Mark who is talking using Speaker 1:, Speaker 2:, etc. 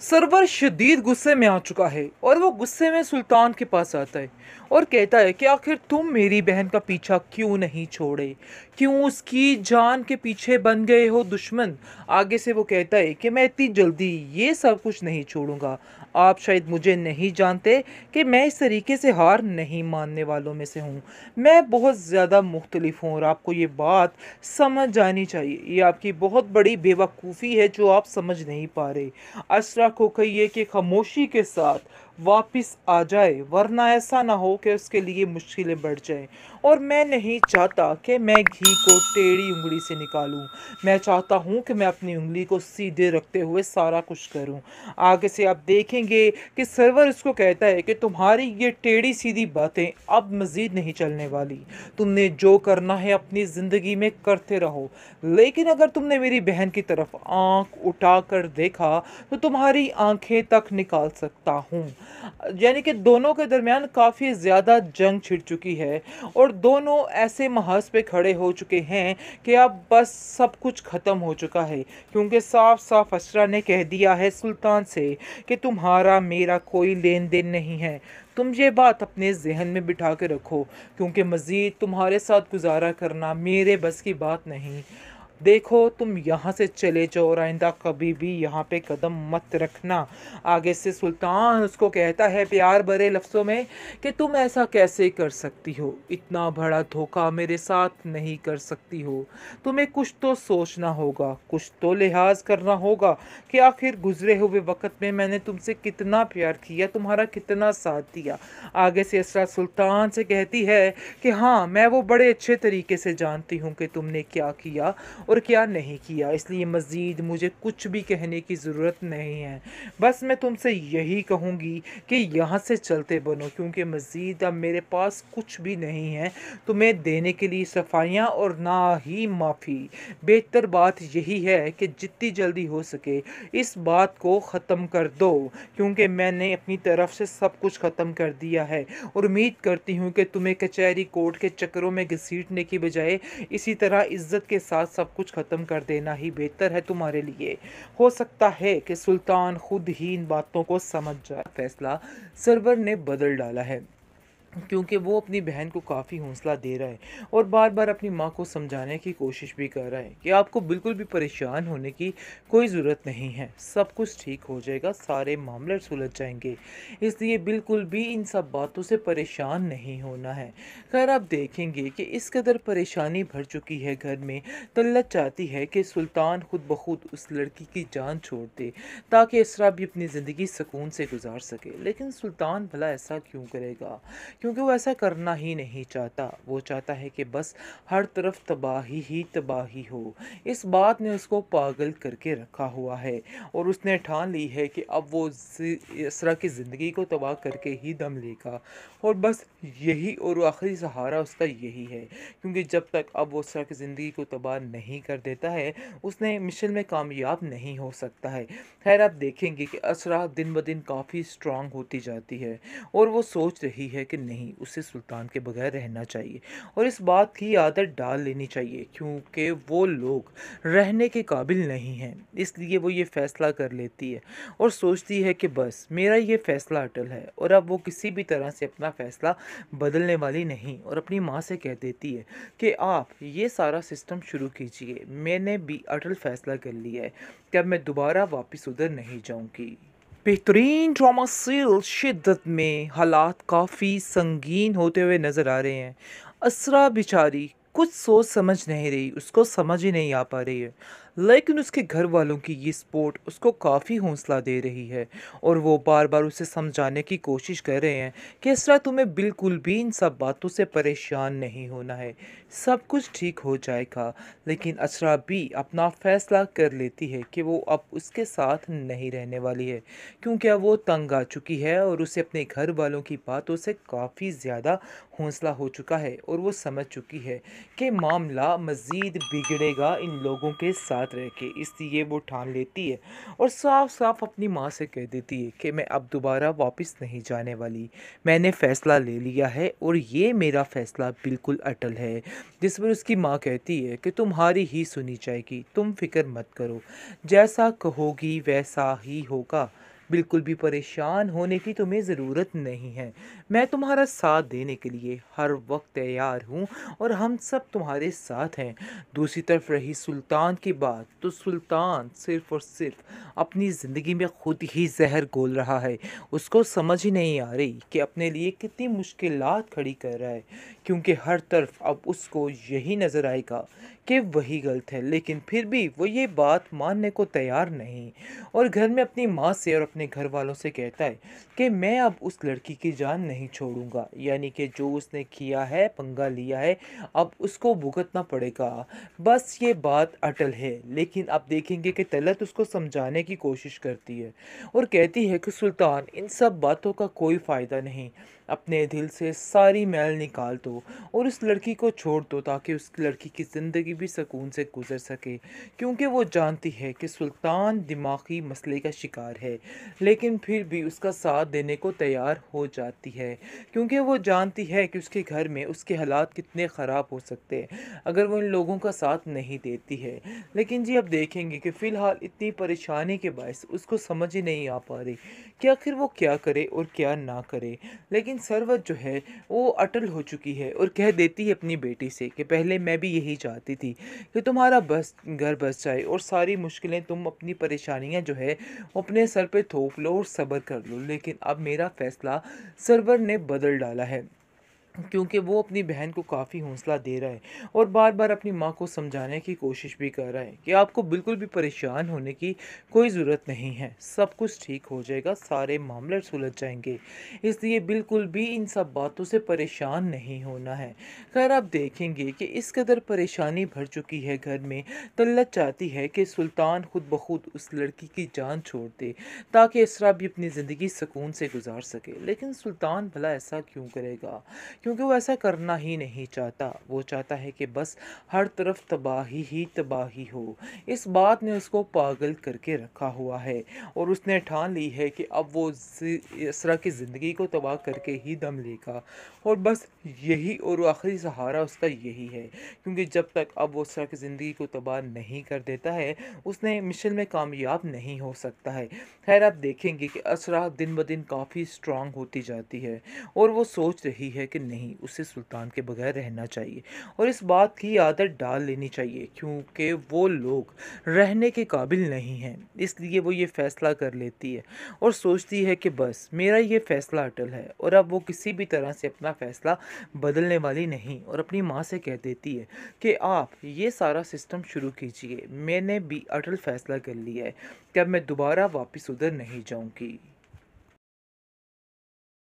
Speaker 1: server शदीद गुस्से में आ चुका है और वो गुस्से में सुल्तान के पास आता है और कहता है कि आखिर तुम मेरी बहन का पीछा क्यों नहीं छोड़े क्यों उसकी जान के पीछे बन गए हो दुश्मन आगे से वो कहता है कि मैं इतनी जल्दी ये सब कुछ नहीं छोड़ूंगा आप शायद मुझे नहीं जानते कि मैं इस तरीके से हार नहीं मानने वालों में से हूँ मैं बहुत ज़्यादा मुख्तलिफ हूँ और आपको ये बात समझ आनी चाहिए ये आपकी बहुत बड़ी बेवकूफ़ी है जो आप समझ नहीं पा रहे असरा को कहिए कि खामोशी के साथ वापस आ जाए वरना ऐसा ना हो कि उसके लिए मुश्किलें बढ़ जाएं और मैं नहीं चाहता कि मैं घी को टेढ़ी उंगली से निकालूं मैं चाहता हूं कि मैं अपनी उंगली को सीधे रखते हुए सारा कुछ करूं आगे से आप देखेंगे कि सर्वर उसको कहता है कि तुम्हारी ये टेढ़ी सीधी बातें अब मज़ीद नहीं चलने वाली तुमने जो करना है अपनी ज़िंदगी में करते रहो लेकिन अगर तुमने मेरी बहन की तरफ आँख उठा देखा तो तुम्हारी आँखें तक निकाल सकता हूँ यानी कि दोनों के दरमियान काफ़ी ज़्यादा जंग छिड़ चुकी है और दोनों ऐसे महाज पे खड़े हो चुके हैं कि अब बस सब कुछ ख़त्म हो चुका है क्योंकि साफ साफ अशरा ने कह दिया है सुल्तान से कि तुम्हारा मेरा कोई लेन देन नहीं है तुम ये बात अपने जहन में बिठा के रखो क्योंकि मज़ीद तुम्हारे साथ गुजारा करना मेरे बस की बात नहीं देखो तुम यहाँ से चले जाओ और आइंदा कभी भी यहाँ पे कदम मत रखना आगे से सुल्तान उसको कहता है प्यार भरे लफ्ज़ों में कि तुम ऐसा कैसे कर सकती हो इतना बड़ा धोखा मेरे साथ नहीं कर सकती हो तुम्हें कुछ तो सोचना होगा कुछ तो लिहाज करना होगा कि आखिर गुजरे हुए वक्त में मैंने तुमसे कितना प्यार किया तुम्हारा कितना साथ दिया आगे से इसरा सुल्तान से कहती है कि हाँ मैं वो बड़े अच्छे तरीके से जानती हूँ कि तुमने क्या किया और क्या नहीं किया इसलिए मज़ीद मुझे कुछ भी कहने की ज़रूरत नहीं है बस मैं तुमसे यही कहूँगी कि यहाँ से चलते बनो क्योंकि मज़ीद अब मेरे पास कुछ भी नहीं है तुम्हें देने के लिए सफाइयाँ और ना ही माफ़ी बेहतर बात यही है कि जितनी जल्दी हो सके इस बात को ख़त्म कर दो क्योंकि मैंने अपनी तरफ से सब कुछ ख़त्म कर दिया है और उम्मीद करती हूँ कि तुम्हें कचहरी कोर्ट के चक्करों में घसीटने की बजाय इसी तरह इज़्ज़त के साथ सब कुछ ख़त्म कर देना ही बेहतर है तुम्हारे लिए हो सकता है कि सुल्तान खुद ही इन बातों को समझ जाए फैसला सरवर ने बदल डाला है क्योंकि वो अपनी बहन को काफ़ी हौसला दे रहा है और बार बार अपनी माँ को समझाने की कोशिश भी कर रहा है कि आपको बिल्कुल भी परेशान होने की कोई ज़रूरत नहीं है सब कुछ ठीक हो जाएगा सारे मामले सुलझ जाएंगे इसलिए बिल्कुल भी इन सब बातों से परेशान नहीं होना है खैर आप देखेंगे कि इस कदर परेशानी भर चुकी है घर में तल्लत तो चाहती है कि सुल्तान खुद ब खुद उस लड़की की जान छोड़ दे ताकि इसरा भी अपनी ज़िंदगी सुकून से गुजार सके लेकिन सुल्तान भला ऐसा क्यों करेगा क्योंकि वो ऐसा करना ही नहीं चाहता वो चाहता है कि बस हर तरफ तबाही ही तबाही हो इस बात ने उसको पागल करके रखा हुआ है और उसने ठान ली है कि अब वो इस तरह की ज़िंदगी को तबाह करके ही दम लेगा और बस यही और आखिरी सहारा उसका यही है क्योंकि जब तक अब वो इस तरह की ज़िंदगी को तबाह नहीं कर देता है उसने मिशन में कामयाब नहीं हो सकता है खैर आप देखेंगे कि असरा दिन ब दिन काफ़ी स्ट्रांग होती जाती है और वो सोच रही है कि नहीं नहीं उसे सुल्तान के बगैर रहना चाहिए और इस बात की आदत डाल लेनी चाहिए क्योंकि वो लोग रहने के काबिल नहीं हैं इसलिए वो ये फ़ैसला कर लेती है और सोचती है कि बस मेरा ये फ़ैसला अटल है और अब वो किसी भी तरह से अपना फ़ैसला बदलने वाली नहीं और अपनी माँ से कह देती है कि आप ये सारा सिस्टम शुरू कीजिए मैंने भी अटल फ़ैसला कर लिया है कि अब मैं दोबारा वापस उधर नहीं जाऊँगी बेहतरीन ड्रामा सीरियल शिद्दत में हालात काफ़ी संगीन होते हुए नज़र आ रहे हैं असरा बिचारी कुछ सोच समझ नहीं रही उसको समझ ही नहीं आ पा रही है लेकिन उसके घर वालों की ये सपोर्ट उसको काफ़ी हौसला दे रही है और वो बार बार उसे समझाने की कोशिश कर रहे हैं कि तरह तुम्हें बिल्कुल भी इन सब बातों से परेशान नहीं होना है सब कुछ ठीक हो जाएगा लेकिन अचरा भी अपना फैसला कर लेती है कि वो अब उसके साथ नहीं रहने वाली है क्योंकि अब वो तंग आ चुकी है और उसे अपने घर वालों की बातों से काफ़ी ज़्यादा हौसला हो चुका है और वो समझ चुकी है कि मामला मज़ीद बिगड़ेगा इन लोगों के साथ साथ रह के इसलिए वो ठान लेती है और साफ साफ अपनी माँ से कह देती है कि मैं अब दोबारा वापस नहीं जाने वाली मैंने फ़ैसला ले लिया है और ये मेरा फ़ैसला बिल्कुल अटल है जिस पर उसकी माँ कहती है कि तुम्हारी ही सुनी जाएगी तुम फिक्र मत करो जैसा कहोगी वैसा ही होगा बिल्कुल भी परेशान होने की तुम्हें ज़रूरत नहीं है मैं तुम्हारा साथ देने के लिए हर वक्त तैयार हूँ और हम सब तुम्हारे साथ हैं दूसरी तरफ रही सुल्तान की बात तो सुल्तान सिर्फ और सिर्फ अपनी ज़िंदगी में खुद ही जहर घोल रहा है उसको समझ ही नहीं आ रही कि अपने लिए कितनी मुश्किल खड़ी कर रहा है क्योंकि हर तरफ अब उसको यही नज़र आएगा कि वही गलत है लेकिन फिर भी वो ये बात मानने को तैयार नहीं और घर में अपनी माँ से और अपने घर वालों से कहता है कि मैं अब उस लड़की की जान नहीं छोड़ूंगा यानी कि जो उसने किया है पंगा लिया है अब उसको भुगतना पड़ेगा बस ये बात अटल है लेकिन आप देखेंगे कि तलत उसको समझाने की कोशिश करती है और कहती है कि सुल्तान इन सब बातों का कोई फ़ायदा नहीं अपने दिल से सारी मैल निकाल दो और उस लड़की को छोड़ दो ताकि उस लड़की की ज़िंदगी ज़िंदगी भी सुकून से गुजर सके क्योंकि वो जानती है कि सुल्तान दिमागी मसले का शिकार है लेकिन फिर भी उसका साथ देने को तैयार हो जाती है क्योंकि वो जानती है कि उसके घर में उसके हालात कितने ख़राब हो सकते हैं अगर वो इन लोगों का साथ नहीं देती है लेकिन जी अब देखेंगे कि फ़िलहाल इतनी परेशानी के बायस उसको समझ ही नहीं आ पा रही कि आखिर वो क्या करे और क्या ना करे लेकिन सरवत जो है वो अटल हो चुकी है और कह देती है अपनी बेटी से कि पहले मैं भी यही चाहती थी कि तुम्हारा बस घर बस जाए और सारी मुश्किलें तुम अपनी परेशानियाँ जो है अपने सर पर थोप लो और सब्र कर लो लेकिन अब मेरा फ़ैसला सरवर ने बदल डाला है क्योंकि वो अपनी बहन को काफ़ी हौसला दे रहा है और बार बार अपनी माँ को समझाने की कोशिश भी कर रहा है कि आपको बिल्कुल भी परेशान होने की कोई ज़रूरत नहीं है सब कुछ ठीक हो जाएगा सारे मामले सुलझ जाएंगे इसलिए बिल्कुल भी इन सब बातों से परेशान नहीं होना है खैर आप देखेंगे कि इस कदर परेशानी भर चुकी है घर में तल्लत चाहती है कि सुल्तान खुद ब खुद उस लड़की की जान छोड़ दे ताकि इसरा भी अपनी ज़िंदगी सुकून से गुजार सके लेकिन सुल्तान भला ऐसा क्यों करेगा क्योंकि वो ऐसा करना ही नहीं चाहता वो चाहता है कि बस हर तरफ तबाही ही तबाही हो इस बात ने उसको पागल करके रखा हुआ है और उसने ठान ली है कि अब वो इसरा की ज़िंदगी को तबाह करके ही दम लेगा और बस यही और आखिरी सहारा उसका यही है क्योंकि जब तक अब वो उसरा की ज़िंदगी को तबाह नहीं कर देता है उसने मिशन में कामयाब नहीं हो सकता है खैर आप देखेंगे कि असरा दिन ब दिन काफ़ी स्ट्रांग होती जाती है और वो सोच रही है कि नहीं उसे सुल्तान के बगैर रहना चाहिए और इस बात की आदत डाल लेनी चाहिए क्योंकि वो लोग रहने के काबिल नहीं हैं इसलिए वो ये फ़ैसला कर लेती है और सोचती है कि बस मेरा ये फ़ैसला अटल है और अब वो किसी भी तरह से अपना फ़ैसला बदलने वाली नहीं और अपनी माँ से कह देती है कि आप ये सारा सिस्टम शुरू कीजिए मैंने भी अटल फ़ैसला कर लिया है कि अब मैं दोबारा वापस उधर नहीं जाऊँगी